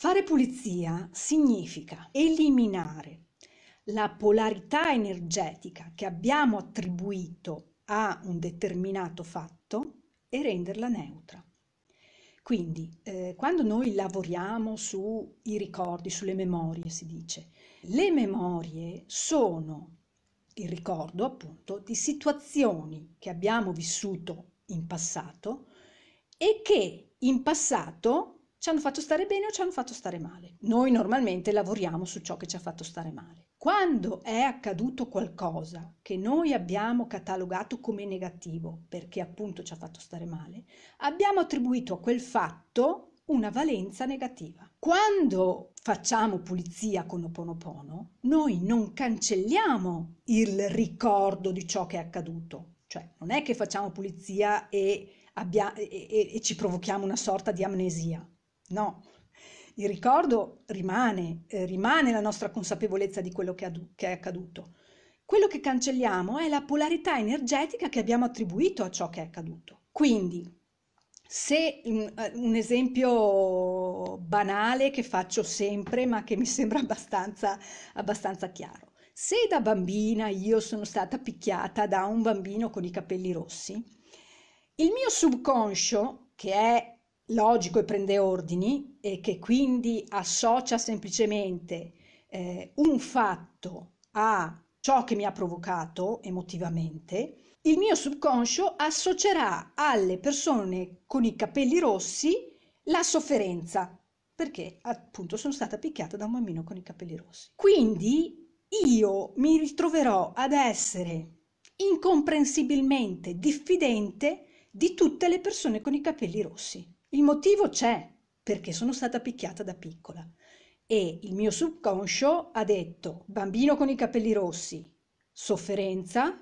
Fare pulizia significa eliminare la polarità energetica che abbiamo attribuito a un determinato fatto e renderla neutra. Quindi, eh, quando noi lavoriamo sui ricordi, sulle memorie, si dice, le memorie sono il ricordo appunto di situazioni che abbiamo vissuto in passato e che in passato ci hanno fatto stare bene o ci hanno fatto stare male. Noi normalmente lavoriamo su ciò che ci ha fatto stare male. Quando è accaduto qualcosa che noi abbiamo catalogato come negativo, perché appunto ci ha fatto stare male, abbiamo attribuito a quel fatto una valenza negativa. Quando facciamo pulizia con Oponopono, noi non cancelliamo il ricordo di ciò che è accaduto. Cioè, non è che facciamo pulizia e, abbia- e-, e-, e ci provochiamo una sorta di amnesia No, il ricordo rimane, eh, rimane la nostra consapevolezza di quello che, ad, che è accaduto. Quello che cancelliamo è la polarità energetica che abbiamo attribuito a ciò che è accaduto. Quindi, se mm, eh, un esempio banale che faccio sempre, ma che mi sembra abbastanza, abbastanza, chiaro. Se da bambina io sono stata picchiata da un bambino con i capelli rossi, il mio subconscio, che è logico e prende ordini e che quindi associa semplicemente eh, un fatto a ciò che mi ha provocato emotivamente, il mio subconscio associerà alle persone con i capelli rossi la sofferenza, perché appunto sono stata picchiata da un bambino con i capelli rossi. Quindi io mi ritroverò ad essere incomprensibilmente diffidente di tutte le persone con i capelli rossi. Il motivo c'è, perché sono stata picchiata da piccola e il mio subconscio ha detto bambino con i capelli rossi, sofferenza,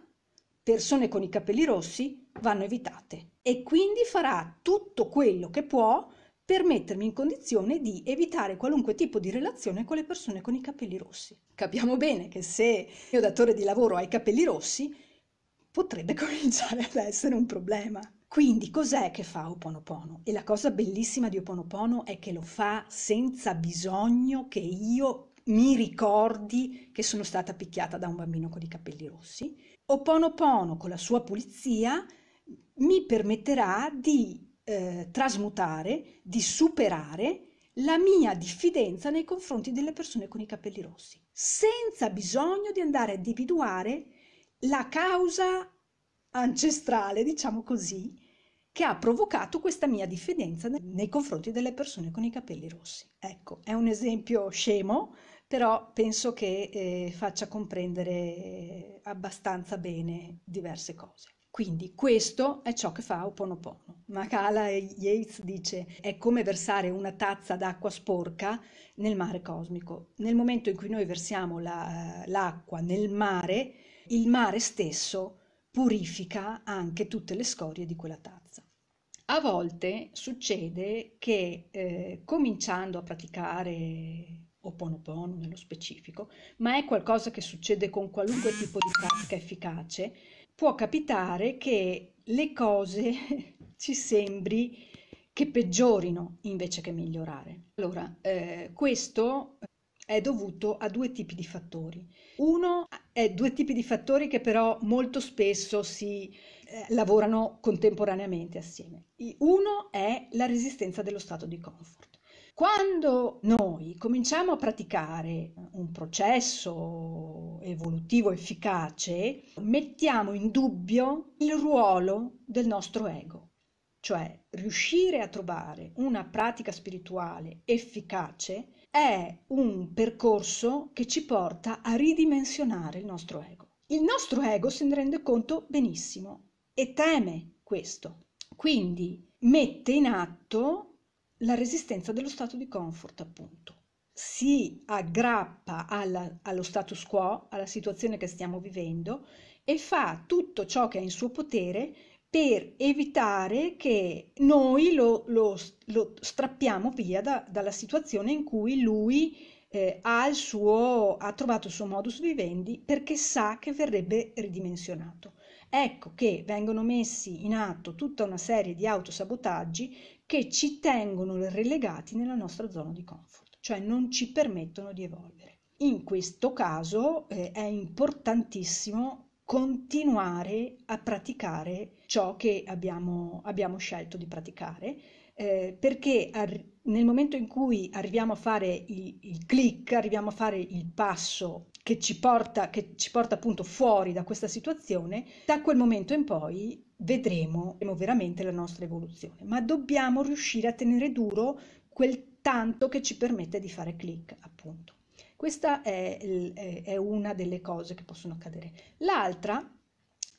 persone con i capelli rossi vanno evitate e quindi farà tutto quello che può per mettermi in condizione di evitare qualunque tipo di relazione con le persone con i capelli rossi. Capiamo bene che se il mio datore di lavoro ha i capelli rossi potrebbe cominciare ad essere un problema. Quindi cos'è che fa Oponopono? E la cosa bellissima di Oponopono è che lo fa senza bisogno che io mi ricordi che sono stata picchiata da un bambino con i capelli rossi. Oponopono con la sua pulizia mi permetterà di eh, trasmutare, di superare la mia diffidenza nei confronti delle persone con i capelli rossi, senza bisogno di andare a individuare la causa ancestrale, diciamo così, che ha provocato questa mia diffidenza nei confronti delle persone con i capelli rossi. Ecco, è un esempio scemo, però penso che eh, faccia comprendere abbastanza bene diverse cose. Quindi questo è ciò che fa Oponopono. Makala Yates dice è come versare una tazza d'acqua sporca nel mare cosmico. Nel momento in cui noi versiamo la, l'acqua nel mare, il mare stesso purifica anche tutte le scorie di quella tazza. A volte succede che eh, cominciando a praticare Oponopono nello specifico, ma è qualcosa che succede con qualunque tipo di pratica efficace, può capitare che le cose ci sembri che peggiorino invece che migliorare. Allora, eh, questo è dovuto a due tipi di fattori. Uno eh, due tipi di fattori che però molto spesso si eh, lavorano contemporaneamente assieme. Uno è la resistenza dello stato di comfort. Quando noi cominciamo a praticare un processo evolutivo efficace, mettiamo in dubbio il ruolo del nostro ego, cioè riuscire a trovare una pratica spirituale efficace è un percorso che ci porta a ridimensionare il nostro ego. Il nostro ego se ne rende conto benissimo e teme questo, quindi mette in atto la resistenza dello stato di comfort, appunto. Si aggrappa alla, allo status quo, alla situazione che stiamo vivendo e fa tutto ciò che è in suo potere per evitare che noi lo, lo, lo strappiamo via da, dalla situazione in cui lui eh, ha, suo, ha trovato il suo modus vivendi perché sa che verrebbe ridimensionato. Ecco che vengono messi in atto tutta una serie di autosabotaggi che ci tengono relegati nella nostra zona di comfort, cioè non ci permettono di evolvere. In questo caso eh, è importantissimo continuare a praticare ciò che abbiamo, abbiamo scelto di praticare, eh, perché ar- nel momento in cui arriviamo a fare il, il click, arriviamo a fare il passo che ci, porta, che ci porta appunto fuori da questa situazione, da quel momento in poi vedremo, vedremo veramente la nostra evoluzione, ma dobbiamo riuscire a tenere duro quel tanto che ci permette di fare click, appunto. Questa è, è una delle cose che possono accadere. L'altra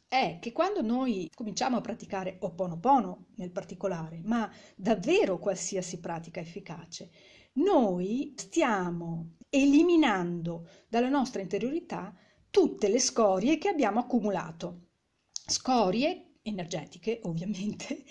è che quando noi cominciamo a praticare Ho Oponopono nel particolare, ma davvero qualsiasi pratica efficace, noi stiamo eliminando dalla nostra interiorità tutte le scorie che abbiamo accumulato. Scorie energetiche, ovviamente,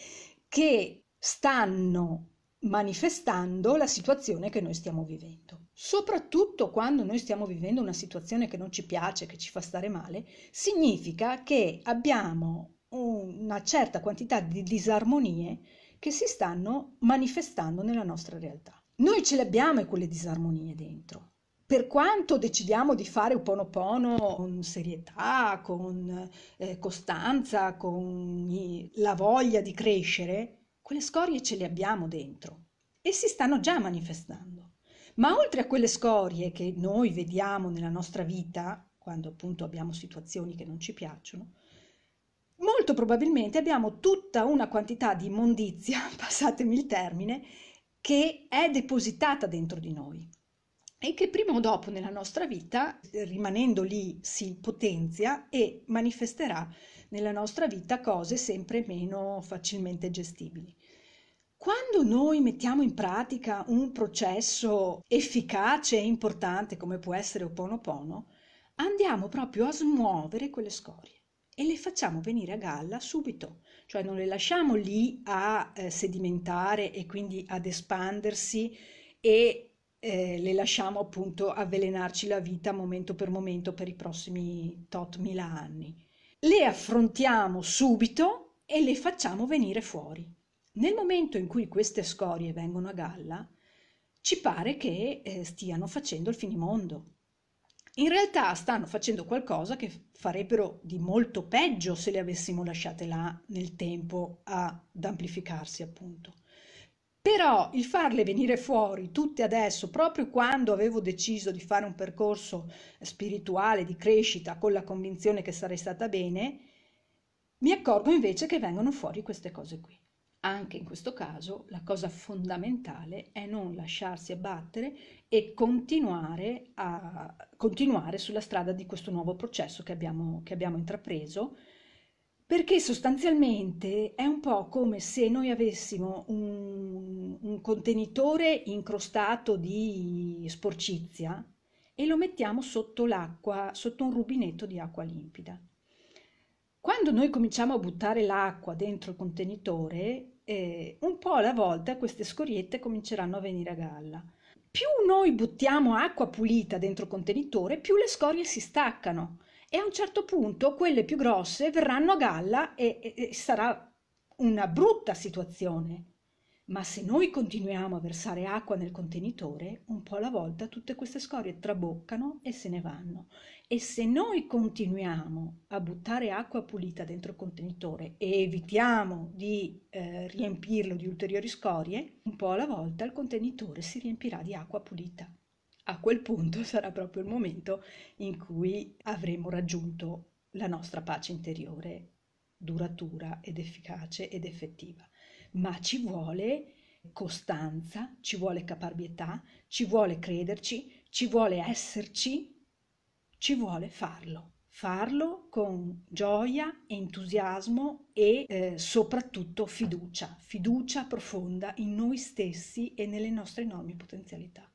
che stanno manifestando la situazione che noi stiamo vivendo soprattutto quando noi stiamo vivendo una situazione che non ci piace, che ci fa stare male, significa che abbiamo una certa quantità di disarmonie che si stanno manifestando nella nostra realtà. Noi ce le abbiamo quelle disarmonie dentro. Per quanto decidiamo di fare Uponopono con serietà, con eh, costanza, con i, la voglia di crescere, quelle scorie ce le abbiamo dentro e si stanno già manifestando. Ma oltre a quelle scorie che noi vediamo nella nostra vita, quando appunto abbiamo situazioni che non ci piacciono, molto probabilmente abbiamo tutta una quantità di immondizia, passatemi il termine, che è depositata dentro di noi e che prima o dopo nella nostra vita, rimanendo lì, si potenzia e manifesterà nella nostra vita cose sempre meno facilmente gestibili. Quando noi mettiamo in pratica un processo efficace e importante come può essere Ho Oponopono, andiamo proprio a smuovere quelle scorie e le facciamo venire a galla subito, cioè non le lasciamo lì a eh, sedimentare e quindi ad espandersi e eh, le lasciamo appunto avvelenarci la vita momento per momento per i prossimi tot mila anni. Le affrontiamo subito e le facciamo venire fuori nel momento in cui queste scorie vengono a galla, ci pare che eh, stiano facendo il finimondo. In realtà stanno facendo qualcosa che farebbero di molto peggio se le avessimo lasciate là nel tempo ad amplificarsi, appunto. Però il farle venire fuori tutte adesso, proprio quando avevo deciso di fare un percorso spirituale di crescita con la convinzione che sarei stata bene, mi accorgo invece che vengono fuori queste cose qui. Anche in questo caso la cosa fondamentale è non lasciarsi abbattere e continuare, a, continuare sulla strada di questo nuovo processo che abbiamo, che abbiamo intrapreso, perché sostanzialmente è un po' come se noi avessimo un, un contenitore incrostato di sporcizia e lo mettiamo sotto l'acqua, sotto un rubinetto di acqua limpida. Quando noi cominciamo a buttare l'acqua dentro il contenitore, eh, un po' alla volta queste scoriette cominceranno a venire a galla. Più noi buttiamo acqua pulita dentro il contenitore, più le scorie si staccano e a un certo punto quelle più grosse verranno a galla e, e, e sarà una brutta situazione. Ma se noi continuiamo a versare acqua nel contenitore, un po' alla volta tutte queste scorie traboccano e se ne vanno. E se noi continuiamo a buttare acqua pulita dentro il contenitore e evitiamo di eh, riempirlo di ulteriori scorie, un po' alla volta il contenitore si riempirà di acqua pulita. A quel punto sarà proprio il momento in cui avremo raggiunto la nostra pace interiore duratura ed efficace ed effettiva ma ci vuole costanza, ci vuole caparbietà, ci vuole crederci, ci vuole esserci, ci vuole farlo. Farlo con gioia, entusiasmo e eh, soprattutto fiducia, fiducia profonda in noi stessi e nelle nostre enormi potenzialità.